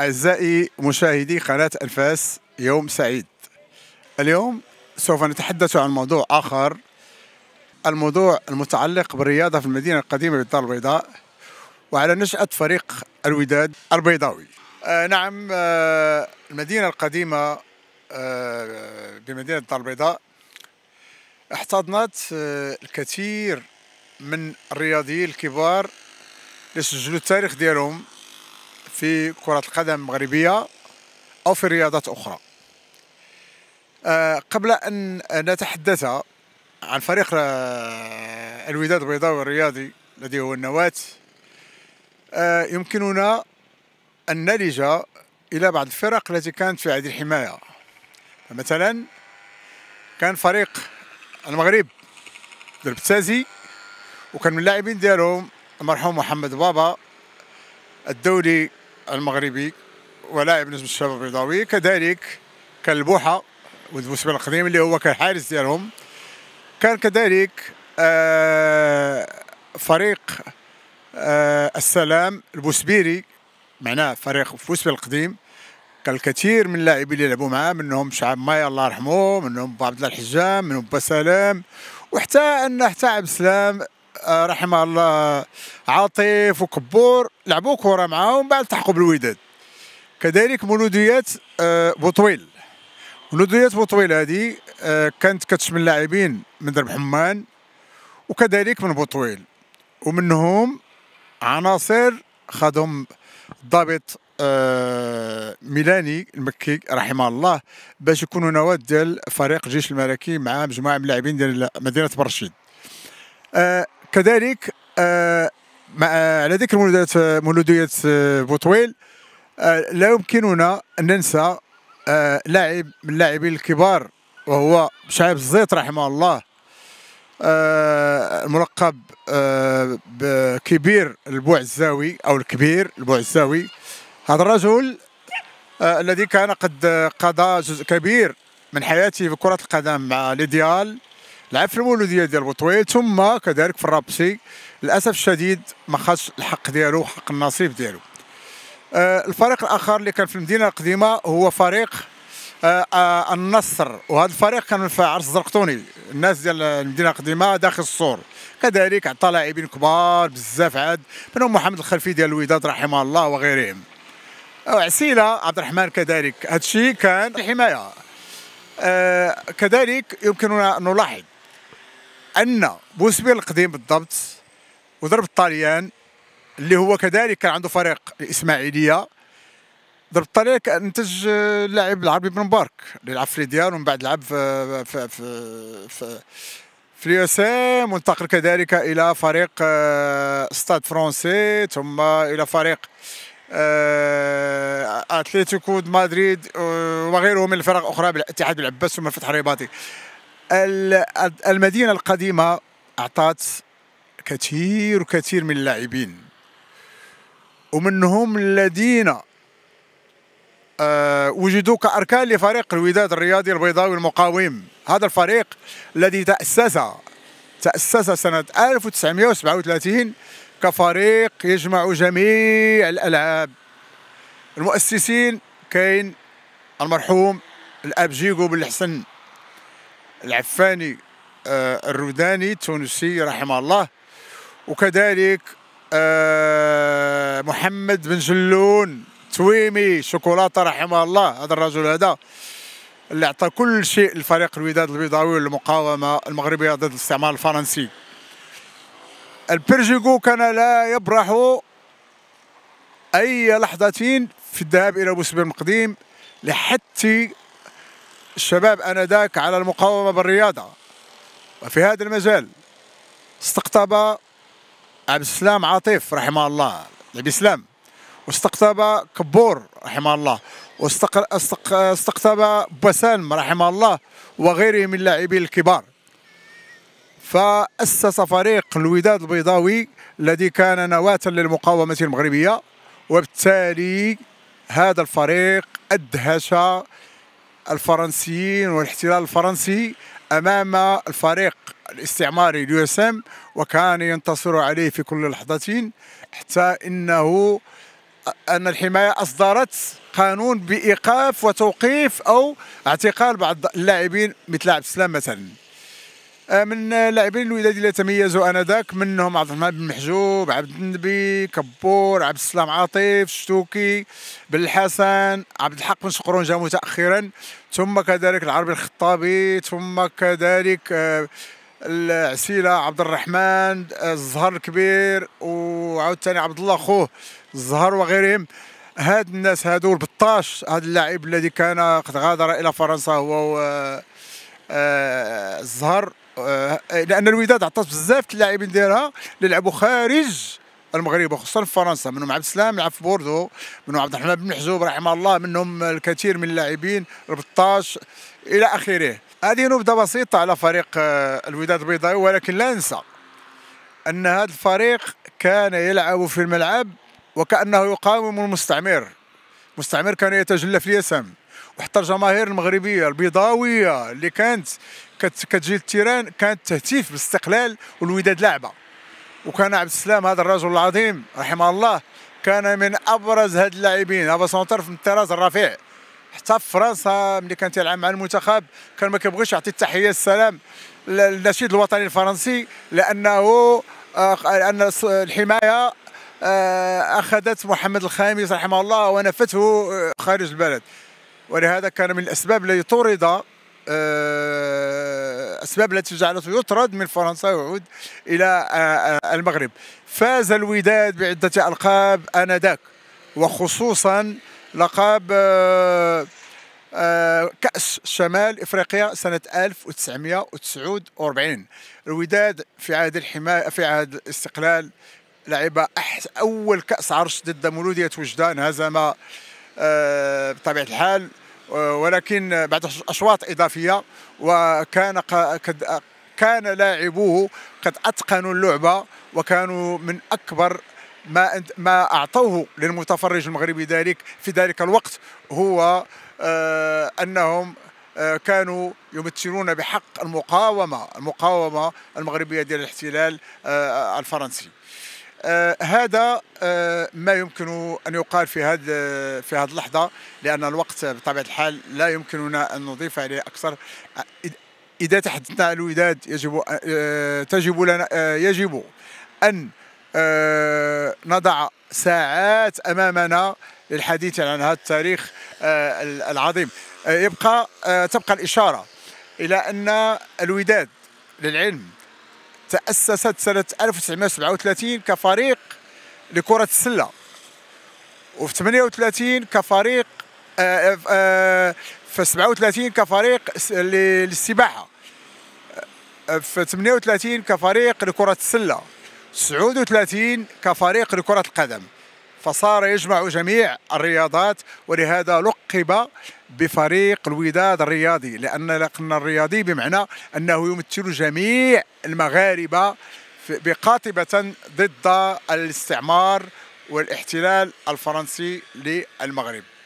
أعزائي مشاهدي قناة أنفاس يوم سعيد اليوم سوف نتحدث عن موضوع آخر الموضوع المتعلق بالرياضة في المدينة القديمة بالدار البيضاء وعلى نشأة فريق الوداد البيضاوي آه نعم آه المدينة القديمة آه بمدينة الدار البيضاء احتضنت آه الكثير من الرياضيين الكبار لسجلوا التاريخ ديالهم في كرة القدم المغربية أو في رياضات أخرى آه، قبل أن نتحدث عن فريق آه، الوداد البيضاوي الرياضي الذي هو النواة آه، يمكننا أن نلج إلى بعض الفرق التي كانت في عهد الحماية مثلا كان فريق المغرب البتازي وكان من اللاعبين ديالهم المرحوم محمد بابا الدولي المغربي ولاعب نجم الشباب البيضاوي كذلك كان البوحه والبوسبه القديم اللي هو كان الحارس ديالهم كان كذلك آه، فريق آه، السلام البوسبيري معناه فريق بوسبه القديم كان الكثير من اللاعبين اللي لعبوا معاه منهم شعب ماي الله يرحمه منهم عبد الله الحجام منهم با سلام وحتى ان حتى عبد السلام آه، رحمه الله عاطف وكبور لعبوا كره معاهم بعد تحقوا بالوداد كذلك مولوديات آه، بوطويل مولوديات بوطويل هذه آه، كانت كتشمل لاعبين من درب حمان وكذلك من بوطويل ومنهم عناصر خادهم الضابط ميلاني المكي رحمه الله باش يكونوا نواد ديال فريق الجيش الملكي مع مجموعه من اللاعبين ديال مدينه برشيد كذلك آه، مع آه، على ذكر مولودات آه، مولودية بوطويل لا يمكننا أن ننسى لاعب من اللاعبين الكبار وهو شعيب الزيط رحمه الله الملقب بكبير البوعزاوي أو الكبير البوعزاوي هذا الرجل الذي كان قد قضى جزء كبير من حياته في كرة القدم مع ليديال لعب في المولوديه ديال بوطويل ثم كذلك في الرابسي للاسف الشديد ما خاص الحق ديالو حق النصيب ديالو آه الفريق الاخر اللي كان في المدينه القديمه هو فريق آه آه النصر وهذا الفريق كان في عرس الزرقطوني الناس ديال المدينه القديمه داخل السور كذلك عطى لاعبين كبار بزاف عاد منهم محمد الخلفي ديال الوداد رحمه الله وغيرهم عسيله عبد الرحمن كذلك هذا الشيء كان حمايه آه كذلك يمكننا ان نلاحظ ان بوسبي القديم بالضبط وضرب الطليان اللي هو كذلك كان عنده فريق الاسماعيليه ضرب الطليان انتج اللاعب العربي بن مبارك اللي لعب في ريديان ومن بعد لعب في في في, في في اليوسام إيه، وانتقل كذلك الى فريق ستاد آه، فرونسي ثم الى فريق اتلتيكو مدريد وغيره من الفرق الاخرى بالاتحاد العباس ثم الفتح الرباطي المدينة القديمة أعطت كثير كثير من اللاعبين ومنهم الذين آه، وجدوا كأركان لفريق الوداد الرياضي البيضاوي المقاوم هذا الفريق الذي تأسس تأسس سنة 1937 كفريق يجمع جميع الألعاب المؤسسين كاين المرحوم الأب جيغو بن الحسن العفاني آه، الروداني التونسي رحمه الله وكذلك آه، محمد بن جلون تويمي شوكولاته رحمه الله هذا الرجل هذا اللي عطى كل شيء لفريق الوداد البيضاوي والمقاومه المغربيه ضد الاستعمار الفرنسي البرجيكو كان لا يبرح اي لحظه في الذهاب الى بوسبير القديم لحتى الشباب انذاك على المقاومه بالرياضه وفي هذا المجال استقطب عبد السلام عاطف رحمه الله العبد السلام واستقطب كبور رحمه الله واستقطب بسام رحمه الله وغيره من اللاعبين الكبار فأسس فريق الوداد البيضاوي الذي كان نواة للمقاومة المغربية وبالتالي هذا الفريق أدهش الفرنسيين والاحتلال الفرنسي امام الفريق الاستعماري اليو اس ام وكان ينتصر عليه في كل لحظه حتى انه ان الحمايه اصدرت قانون بايقاف وتوقيف او اعتقال بعض اللاعبين مثل عبد السلام مثلا آه، من اللاعبين الوداد اللي تميزوا انذاك منهم عبد الرحمن بن محجوب عبد النبي كبور عبد السلام عاطف شتوكي بن الحسن عبد الحق بن شقرون جاء متاخرا ثم كذلك العربي الخطابي ثم كذلك آه، العسيله عبد الرحمن آه، الزهر الكبير وعاود ثاني عبد الله خوه الزهر وغيرهم هاد الناس هادو البطاش هاد اللاعب الذي كان قد غادر الى فرنسا هو الزهر آه، لان الوداد عطات بزاف اللاعبين ديالها اللي لعبوا خارج المغرب وخصوصا في فرنسا منهم عبد السلام لعب في بوردو منهم عبد الرحمن بن حزوب رحمه الله منهم الكثير من اللاعبين البطاش الى اخره هذه نبذه بسيطه على فريق آه، الوداد البيضاوي ولكن لا ننسى ان هذا الفريق كان يلعب في الملعب وكانه يقاوم المستعمر المستعمر كان يتجلى في اليسم وحتى الجماهير المغربيه البيضاويه اللي كانت كتجي للتيران كانت تهتف بالاستقلال والوداد لعبه وكان عبد السلام هذا الرجل العظيم رحمه الله كان من ابرز هاد اللاعبين هذا سونتر من الطراز الرفيع حتى في فرنسا ملي كان تيلعب مع المنتخب كان ما كيبغيش يعطي التحيه السلام للنشيد الوطني الفرنسي لانه آه، لان الحمايه آه، اخذت محمد الخامس رحمه الله ونفته آه، خارج البلد ولهذا كان من الاسباب اللي طرد آه، أسباب التي جعلته يطرد من فرنسا ويعود إلى آه، آه، المغرب فاز الوداد بعدة ألقاب آنذاك وخصوصا لقب كأس شمال إفريقيا سنة 1949 الوداد في عهد الحماية في عهد الاستقلال لعب أول كأس عرش ضد مولودية وجدان هزم بطبيعة الحال ولكن بعد أشواط إضافية وكان قد كان لاعبوه قد أتقنوا اللعبة وكانوا من أكبر ما ما أعطوه للمتفرج المغربي ذلك في ذلك الوقت هو آه، أنهم آه، كانوا يمثلون بحق المقاومة المقاومة المغربية ديال الاحتلال آه، الفرنسي آه هذا آه ما يمكن ان يقال في هذه في هذه اللحظه لان الوقت بطبيعه الحال لا يمكننا ان نضيف عليه اكثر آه، اذا تحدثنا عن الوداد يجب آه تجب لنا آه يجب ان آه نضع ساعات امامنا للحديث عن هذا التاريخ آه العظيم آه يبقى آه تبقى الاشاره الى ان الوداد للعلم تأسست سنة 1937 كفريق لكرة السلة وفي 38 كفريق آه، آه، آه، في 37 كفريق للسباحة في 38 كفريق لكرة السلة 39 كفريق لكرة القدم فصار يجمع جميع الرياضات ولهذا لقب بفريق الوداد الرياضي لأن لقنا الرياضي بمعنى أنه يمثل جميع المغاربة بقاطبة ضد الاستعمار والاحتلال الفرنسي للمغرب